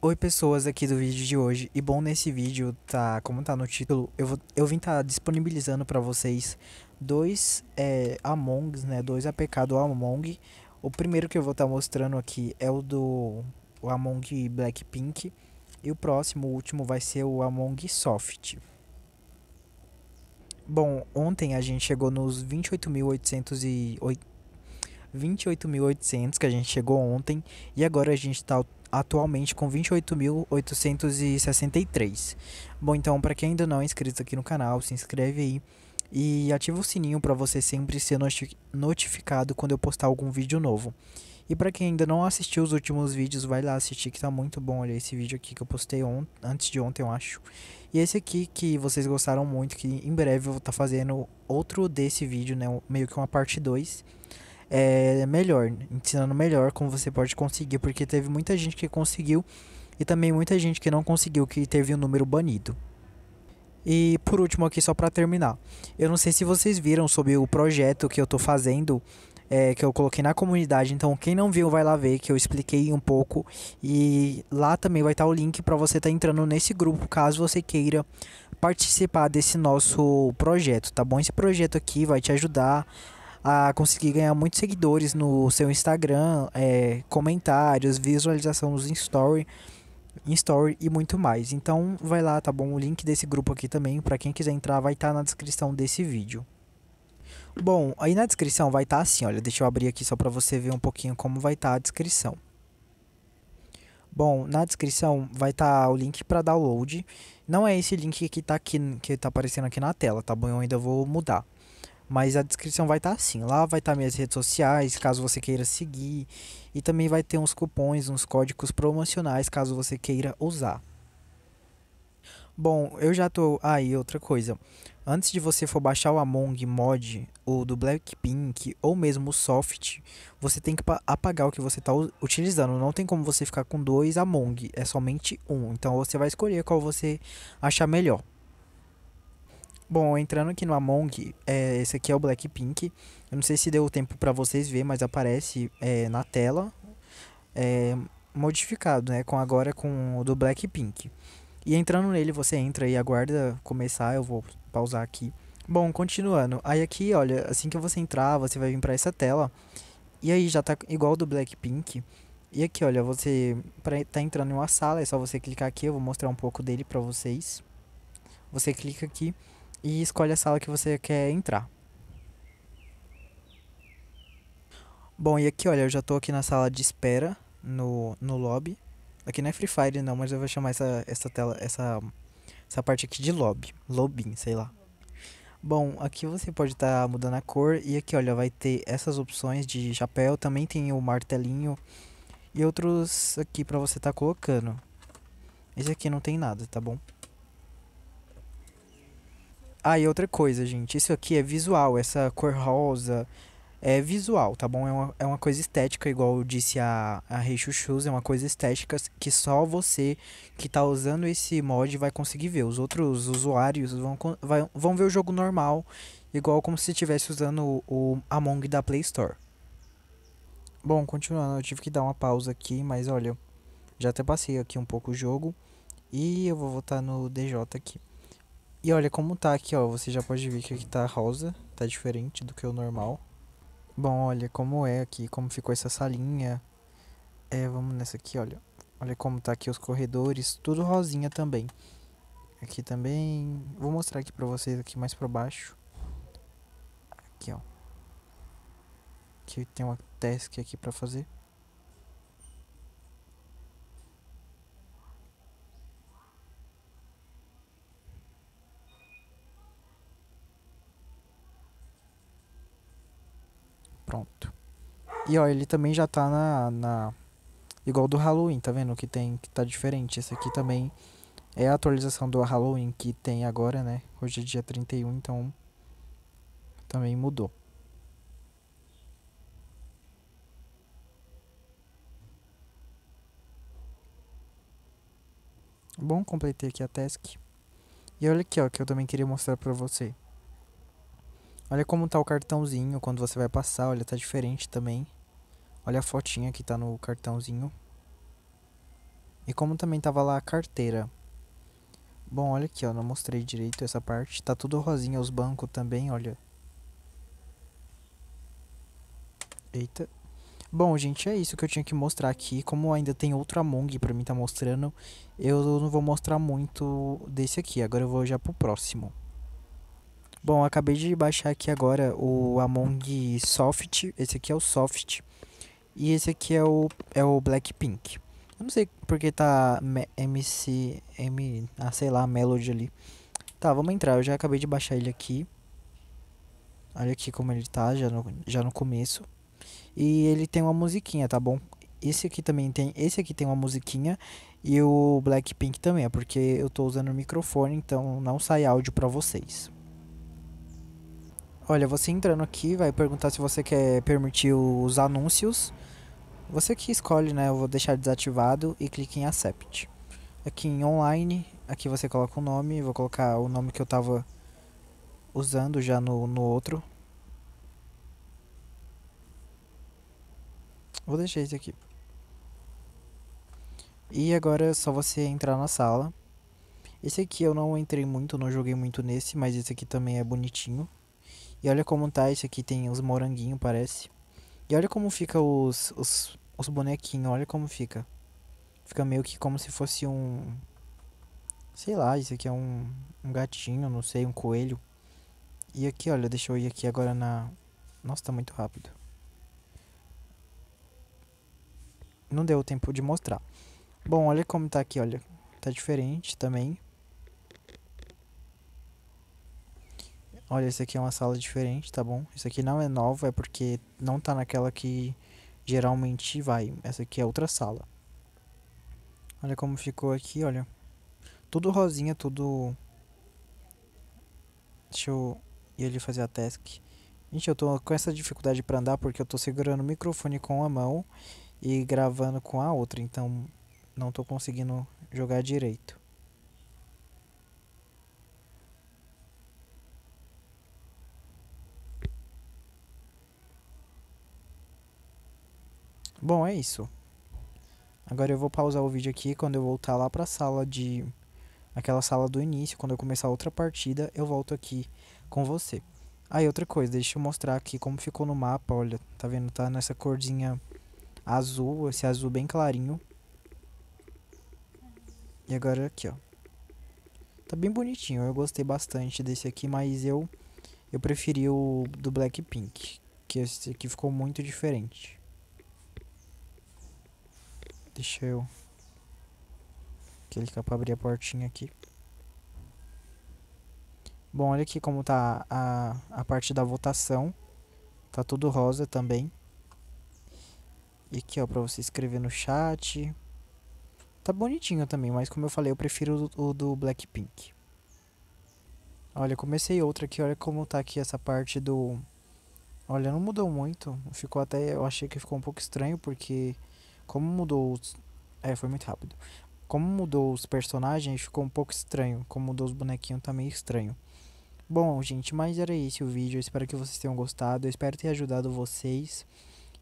Oi pessoas aqui do vídeo de hoje, e bom nesse vídeo, tá, como tá no título, eu, vou, eu vim tá disponibilizando para vocês dois é, Amongs, né, dois APK do Among, o primeiro que eu vou estar tá mostrando aqui é o do o Among Blackpink, e o próximo, o último, vai ser o Among Soft. Bom, ontem a gente chegou nos 28.800 e... 28.800 que a gente chegou ontem e agora a gente está atualmente com 28.863. Bom, então para quem ainda não é inscrito aqui no canal, se inscreve aí e ativa o sininho para você sempre ser notificado quando eu postar algum vídeo novo. E para quem ainda não assistiu os últimos vídeos, vai lá assistir que tá muito bom. Olha esse vídeo aqui que eu postei antes de ontem, eu acho. E esse aqui que vocês gostaram muito, que em breve eu vou estar tá fazendo outro desse vídeo, né, meio que uma parte 2 é, melhor, ensinando melhor como você pode conseguir, porque teve muita gente que conseguiu e também muita gente que não conseguiu, que teve o um número banido. E por último aqui, só para terminar, eu não sei se vocês viram sobre o projeto que eu tô fazendo, é, que eu coloquei na comunidade, então quem não viu vai lá ver, que eu expliquei um pouco, e lá também vai estar tá o link para você estar tá entrando nesse grupo, caso você queira participar desse nosso projeto, tá bom? Esse projeto aqui vai te ajudar a conseguir ganhar muitos seguidores no seu Instagram, é, comentários, visualização nos story, in story e muito mais. Então vai lá, tá bom? O link desse grupo aqui também, para quem quiser entrar, vai estar tá na descrição desse vídeo. Bom, aí na descrição vai estar tá assim, olha, deixa eu abrir aqui só para você ver um pouquinho como vai estar tá a descrição. Bom, na descrição vai estar tá o link para download. Não é esse link que está aqui, que tá aparecendo aqui na tela, tá bom? Eu ainda vou mudar. Mas a descrição vai estar tá assim. Lá vai estar tá minhas redes sociais, caso você queira seguir. E também vai ter uns cupons, uns códigos promocionais, caso você queira usar. Bom, eu já tô. aí ah, outra coisa. Antes de você for baixar o Among Mod, ou do Blackpink, ou mesmo o Soft, você tem que apagar o que você está utilizando. Não tem como você ficar com dois Among, é somente um. Então você vai escolher qual você achar melhor. Bom, entrando aqui no Among, é, esse aqui é o Blackpink. Eu não sei se deu tempo para vocês ver, mas aparece é, na tela é, modificado, né? Com agora com o do Blackpink. E entrando nele, você entra e aguarda começar. Eu vou pausar aqui. Bom, continuando. Aí aqui, olha, assim que você entrar, você vai vir para essa tela. E aí já tá igual do Blackpink. E aqui, olha, você pra, tá entrando em uma sala, é só você clicar aqui, eu vou mostrar um pouco dele para vocês. Você clica aqui e escolhe a sala que você quer entrar. Bom, e aqui olha, eu já tô aqui na sala de espera, no, no lobby. Aqui não é Free Fire não, mas eu vou chamar essa, essa tela, essa, essa parte aqui de lobby, lobby, sei lá. Bom, aqui você pode estar tá mudando a cor e aqui olha, vai ter essas opções de chapéu, também tem o martelinho e outros aqui pra você estar tá colocando. Esse aqui não tem nada, tá bom? Ah, e outra coisa, gente. Isso aqui é visual. Essa cor rosa é visual, tá bom? É uma, é uma coisa estética, igual disse a, a Reishu Shoes. É uma coisa estética que só você que tá usando esse mod vai conseguir ver. Os outros usuários vão, vai, vão ver o jogo normal, igual como se estivesse usando o Among da Play Store. Bom, continuando, eu tive que dar uma pausa aqui, mas olha, já até passei aqui um pouco o jogo. E eu vou voltar no DJ aqui. E olha como tá aqui, ó. Você já pode ver que aqui tá rosa. Tá diferente do que o normal. Bom, olha como é aqui, como ficou essa salinha. É, vamos nessa aqui, olha. Olha como tá aqui os corredores, tudo rosinha também. Aqui também, vou mostrar aqui pra vocês aqui mais pra baixo. Aqui, ó. Aqui tem uma task aqui pra fazer. Pronto. E ó, ele também já tá na, na. Igual do Halloween, tá vendo? Que tem. Que tá diferente. Esse aqui também é a atualização do Halloween que tem agora, né? Hoje é dia 31, então. Também mudou. Bom, completei aqui a task. E olha aqui, ó, que eu também queria mostrar pra você. Olha como tá o cartãozinho quando você vai passar, olha, tá diferente também. Olha a fotinha que tá no cartãozinho. E como também tava lá a carteira. Bom, olha aqui, ó, não mostrei direito essa parte. Tá tudo rosinha os bancos também, olha. Eita. Bom, gente, é isso que eu tinha que mostrar aqui. Como ainda tem outro Among pra mim tá mostrando, eu não vou mostrar muito desse aqui. Agora eu vou já pro próximo. Bom, acabei de baixar aqui agora o Among Soft. Esse aqui é o Soft. E esse aqui é o, é o Blackpink. Eu não sei porque tá MC. M, ah, sei lá, Melody ali. Tá, vamos entrar. Eu já acabei de baixar ele aqui. Olha aqui como ele tá, já no, já no começo. E ele tem uma musiquinha, tá bom? Esse aqui também tem. Esse aqui tem uma musiquinha. E o Blackpink também, é porque eu tô usando o microfone, então não sai áudio pra vocês. Olha, você entrando aqui vai perguntar se você quer permitir os anúncios. Você que escolhe, né? Eu vou deixar desativado e clique em Accept. Aqui em Online, aqui você coloca o nome. Vou colocar o nome que eu tava usando já no, no outro. Vou deixar esse aqui. E agora é só você entrar na sala. Esse aqui eu não entrei muito, não joguei muito nesse, mas esse aqui também é bonitinho. E olha como tá, esse aqui tem os moranguinhos, parece. E olha como fica os, os, os bonequinhos, olha como fica. Fica meio que como se fosse um... Sei lá, isso aqui é um, um gatinho, não sei, um coelho. E aqui, olha, deixa eu ir aqui agora na... Nossa, tá muito rápido. Não deu tempo de mostrar. Bom, olha como tá aqui, olha. Tá diferente também. Olha, esse aqui é uma sala diferente, tá bom? Isso aqui não é novo, é porque não tá naquela que geralmente vai. Essa aqui é outra sala. Olha como ficou aqui, olha. Tudo rosinha, tudo... Deixa eu ir ali fazer a task. Gente, eu tô com essa dificuldade pra andar porque eu tô segurando o microfone com uma mão e gravando com a outra. Então, não tô conseguindo jogar direito. Bom, é isso. Agora eu vou pausar o vídeo aqui, quando eu voltar lá pra sala de... Aquela sala do início, quando eu começar outra partida, eu volto aqui com você. Aí ah, outra coisa, deixa eu mostrar aqui como ficou no mapa, olha, tá vendo? Tá nessa corzinha azul, esse azul bem clarinho. E agora aqui, ó. Tá bem bonitinho, eu gostei bastante desse aqui, mas eu, eu preferi o do Blackpink, que esse aqui ficou muito diferente. Deixa eu clicar tá pra abrir a portinha aqui. Bom, olha aqui como tá a, a parte da votação. Tá tudo rosa também. E aqui, ó, pra você escrever no chat. Tá bonitinho também, mas como eu falei, eu prefiro o, o do Blackpink. Olha, comecei outra aqui, olha como tá aqui essa parte do... Olha, não mudou muito. Ficou até... Eu achei que ficou um pouco estranho, porque como mudou os... É, foi muito rápido. Como mudou os personagens, ficou um pouco estranho. Como mudou os bonequinhos, tá meio estranho. Bom, gente, mas era esse o vídeo. Eu espero que vocês tenham gostado. Eu espero ter ajudado vocês.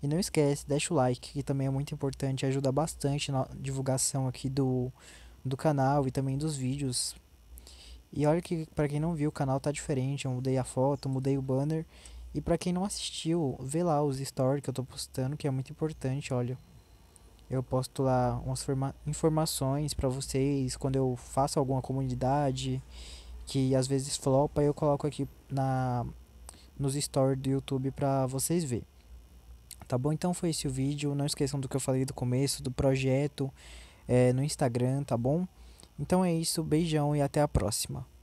E não esquece, deixa o like, que também é muito importante, ajuda bastante na divulgação aqui do, do canal e também dos vídeos. E olha que para quem não viu, o canal tá diferente, eu mudei a foto, mudei o banner. E para quem não assistiu, vê lá os stories que eu tô postando, que é muito importante, olha eu posto lá umas informações para vocês quando eu faço alguma comunidade que às vezes flopa, eu coloco aqui na nos stories do YouTube para vocês ver. Tá bom? Então foi esse o vídeo. Não esqueçam do que eu falei do começo, do projeto, é, no Instagram, tá bom? Então é isso, beijão e até a próxima.